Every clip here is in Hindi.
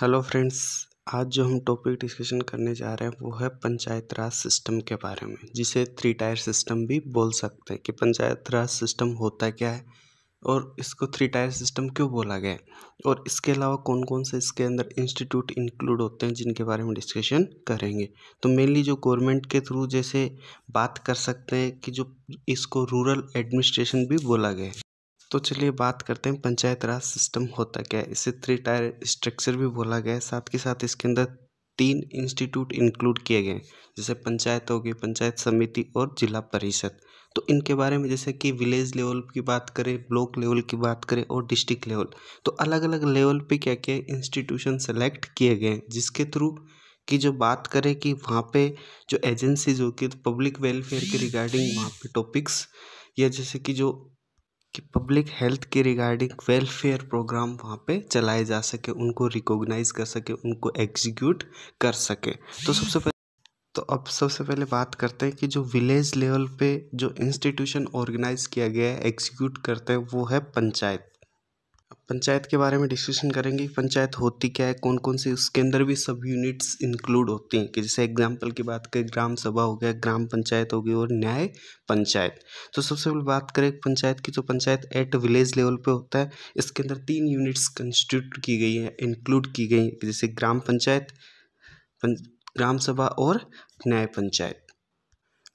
हेलो फ्रेंड्स आज जो हम टॉपिक डिस्कशन करने जा रहे हैं वो है पंचायत राज सिस्टम के बारे में जिसे थ्री टायर सिस्टम भी बोल सकते हैं कि पंचायत राज सिस्टम होता क्या है और इसको थ्री टायर सिस्टम क्यों बोला गया और इसके अलावा कौन कौन से इसके अंदर इंस्टीट्यूट इंक्लूड होते हैं जिनके बारे में डिस्कशन करेंगे तो मेनली जो गवर्नमेंट के थ्रू जैसे बात कर सकते हैं कि जो इसको रूरल एडमिनिस्ट्रेशन भी बोला गया है तो चलिए बात करते हैं पंचायत राज सिस्टम होता क्या है इसे थ्री टायर स्ट्रक्चर भी बोला गया है साथ के साथ इसके अंदर तीन इंस्टीट्यूट इंक्लूड किए गए हैं जैसे पंचायत हो गई पंचायत समिति और जिला परिषद तो इनके बारे में जैसे कि विलेज लेवल की बात करें ब्लॉक लेवल की बात करें और डिस्ट्रिक्ट लेवल तो अलग अलग लेवल पे क्या क्या इंस्टीट्यूशन सेलेक्ट किए गए हैं जिसके थ्रू की जो बात करें कि वहाँ पे जो एजेंसीज होती है तो पब्लिक वेलफेयर के रिगार्डिंग वहाँ पे टॉपिक्स या जैसे कि जो कि पब्लिक हेल्थ के रिगार्डिंग वेलफेयर प्रोग्राम वहाँ पे चलाए जा सके उनको रिकॉग्नाइज कर सके उनको एग्जीक्यूट कर सके तो सबसे पहले तो अब सबसे पहले बात करते हैं कि जो विलेज लेवल पे जो इंस्टीट्यूशन ऑर्गेनाइज किया गया है एग्जीक्यूट करते हैं वो है पंचायत पंचायत के बारे में डिस्कशन करेंगे पंचायत होती क्या है कौन कौन सी उसके अंदर भी सब यूनिट्स इंक्लूड होती हैं कि जैसे एग्जांपल की बात करें ग्राम सभा हो गया ग्राम पंचायत हो गई और न्याय पंचायत तो सबसे पहले बात करें पंचायत की तो पंचायत एट विलेज लेवल पे होता है इसके अंदर तीन यूनिट्स कंस्टिट्यूट की गई हैं इंक्लूड की गई हैं जैसे ग्राम पंचायत पंच, ग्राम सभा और न्याय पंचायत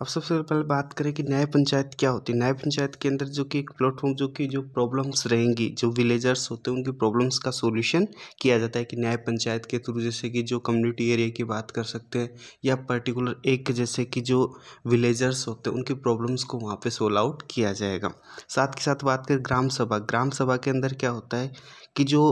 अब सबसे पहले बात करें कि न्याय पंचायत क्या होती है न्याय पंचायत के अंदर जो कि एक प्लेटफॉर्म जो कि जो प्रॉब्लम्स रहेंगी जो विलेजर्स होते हैं उनकी प्रॉब्लम्स का सोल्यूशन किया जाता है कि न्याय पंचायत के थ्रू जैसे कि जो कम्युनिटी एरिया की बात कर सकते हैं या पर्टिकुलर एक जैसे कि जो विलेजर्स होते हैं उनकी प्रॉब्लम्स को वहाँ पर सोल्व आउट किया जाएगा साथ के साथ बात करें ग्राम सभा ग्राम सभा के अंदर क्या होता है कि जो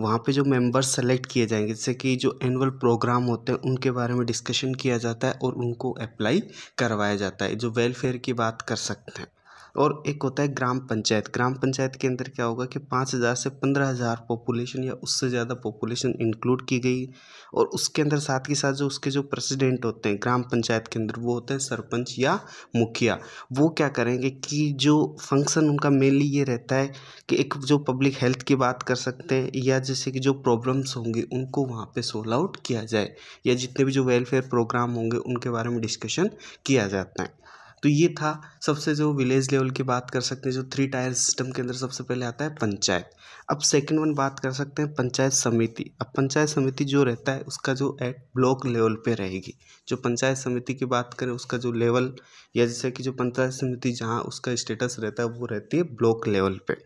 वहाँ पे जो मेंबर्स सेलेक्ट किए जाएंगे जैसे कि जो एनुअल प्रोग्राम होते हैं उनके बारे में डिस्कशन किया जाता है और उनको अप्लाई करवाया जाता है जो वेलफेयर की बात कर सकते हैं और एक होता है ग्राम पंचायत ग्राम पंचायत के अंदर क्या होगा कि पाँच हज़ार से पंद्रह हज़ार पॉपुलेशन या उससे ज़्यादा पॉपुलेशन इंक्लूड की गई और उसके अंदर साथ के साथ जो उसके जो प्रेसिडेंट होते हैं ग्राम पंचायत के अंदर वो होते हैं सरपंच या मुखिया वो क्या करेंगे कि जो फंक्शन उनका मेनली ये रहता है कि एक जो पब्लिक हेल्थ की बात कर सकते हैं या जैसे कि जो प्रॉब्लम्स होंगी उनको वहाँ पर सोल्व आउट किया जाए या जितने भी जो वेलफेयर प्रोग्राम होंगे उनके बारे में डिस्कशन किया जाता है तो ये था सबसे जो विलेज लेवल की बात कर सकते हैं जो थ्री टायर सिस्टम के अंदर सबसे पहले आता है पंचायत अब सेकंड वन बात कर सकते हैं पंचायत समिति अब पंचायत समिति जो रहता है उसका जो एट ब्लॉक लेवल पे रहेगी जो पंचायत समिति की बात करें उसका जो लेवल या जैसे कि जो पंचायत समिति जहाँ उसका स्टेटस रहता है वो रहती है ब्लॉक लेवल पर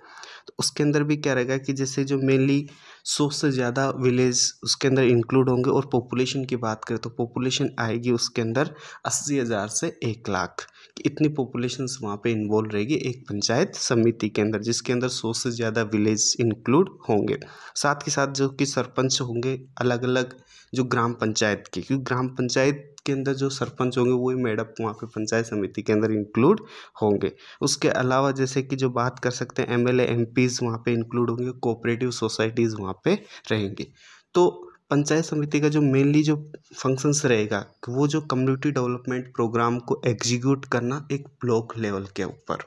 तो उसके अंदर भी क्या रहेगा कि जैसे जो मेनली सौ से ज़्यादा विलेज उसके अंदर इंक्लूड होंगे और पॉपुलेशन की बात करें तो पॉपुलेशन आएगी उसके अंदर अस्सी हज़ार से एक लाख इतनी पॉपुलेशन वहाँ पे इन्वॉल्व रहेगी एक पंचायत समिति के अंदर जिसके अंदर सौ से ज़्यादा विलेज इंक्लूड होंगे साथ के साथ जो कि सरपंच होंगे अलग अलग जो ग्राम पंचायत के क्योंकि ग्राम पंचायत के अंदर जो सरपंच होंगे वही मेडअप वहाँ पे पंचायत समिति के अंदर इंक्लूड होंगे उसके अलावा जैसे कि जो बात कर सकते हैं एम एल वहाँ पर इंक्लूड होंगे कोऑपरेटिव सोसाइटीज़ वहाँ पर रहेंगी तो पंचायत समिति का जो मेनली जो फंक्शंस रहेगा वो जो कम्युनिटी डेवलपमेंट प्रोग्राम को एग्जीक्यूट करना एक ब्लॉक लेवल के ऊपर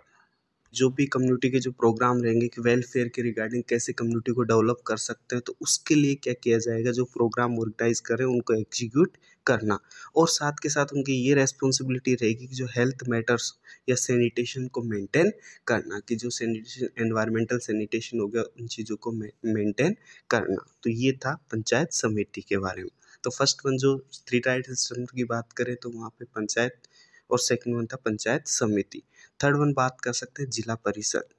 जो भी कम्युनिटी के जो प्रोग्राम रहेंगे कि वेलफेयर के रिगार्डिंग कैसे कम्युनिटी को डेवलप कर सकते हैं तो उसके लिए क्या किया जाएगा जो प्रोग्राम ऑर्गेनाइज करें उनको एग्जीक्यूट करना और साथ के साथ उनकी ये रेस्पॉन्सिबिलिटी रहेगी कि जो हेल्थ मैटर्स या सैनिटेशन को मेंटेन करना कि जो सैनिटेशन एनवायरमेंटल सैनिटेशन हो गया उन चीज़ों को मेंटेन करना तो ये था पंचायत समिति के बारे में तो फर्स्ट वन जो थ्री टायर सिस्टम की बात करें तो वहाँ पे पंचायत और सेकंड वन था पंचायत समिति थर्ड वन बात कर सकते हैं जिला परिषद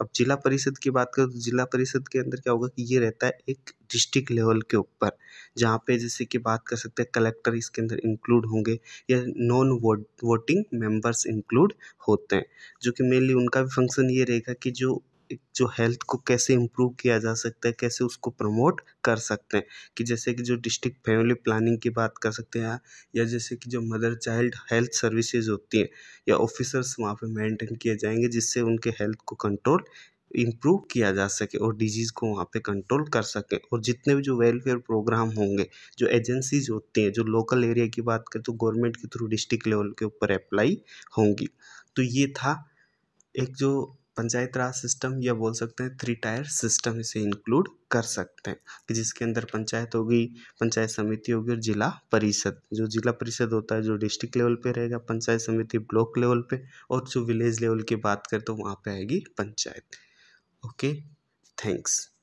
अब जिला परिषद की बात करें तो जिला परिषद के अंदर क्या होगा कि ये रहता है एक डिस्ट्रिक्ट लेवल के ऊपर जहाँ पे जैसे कि बात कर सकते हैं कलेक्टर इसके अंदर इंक्लूड होंगे या non vote voting members include होते हैं जो कि मेनली उनका भी फंक्शन ये रहेगा कि जो जो हेल्थ को कैसे इम्प्रूव किया जा सकता है कैसे उसको प्रमोट कर सकते हैं कि जैसे कि जो डिस्ट्रिक्ट फैमिली प्लानिंग की बात कर सकते हैं या जैसे कि जो मदर चाइल्ड हेल्थ सर्विसेज होती हैं या ऑफिसर्स वहाँ पे मेंटेन किए जाएंगे जिससे उनके हेल्थ को कंट्रोल इम्प्रूव किया जा सके और डिजीज़ को वहाँ पे कंट्रोल कर सकें और जितने भी जो वेलफेयर प्रोग्राम होंगे जो एजेंसीज होती हैं जो लोकल एरिया की बात करें तो गवर्नमेंट के थ्रू डिस्ट्रिक्ट लेवल के ऊपर अप्लाई होंगी तो ये था एक जो पंचायत राज सिस्टम या बोल सकते हैं थ्री टायर सिस्टम इसे इंक्लूड कर सकते हैं कि जिसके अंदर पंचायत होगी पंचायत समिति होगी और जिला परिषद जो जिला परिषद होता है जो डिस्ट्रिक्ट लेवल पे रहेगा पंचायत समिति ब्लॉक लेवल पे और जो विलेज लेवल की बात करें तो वहाँ पे आएगी पंचायत ओके थैंक्स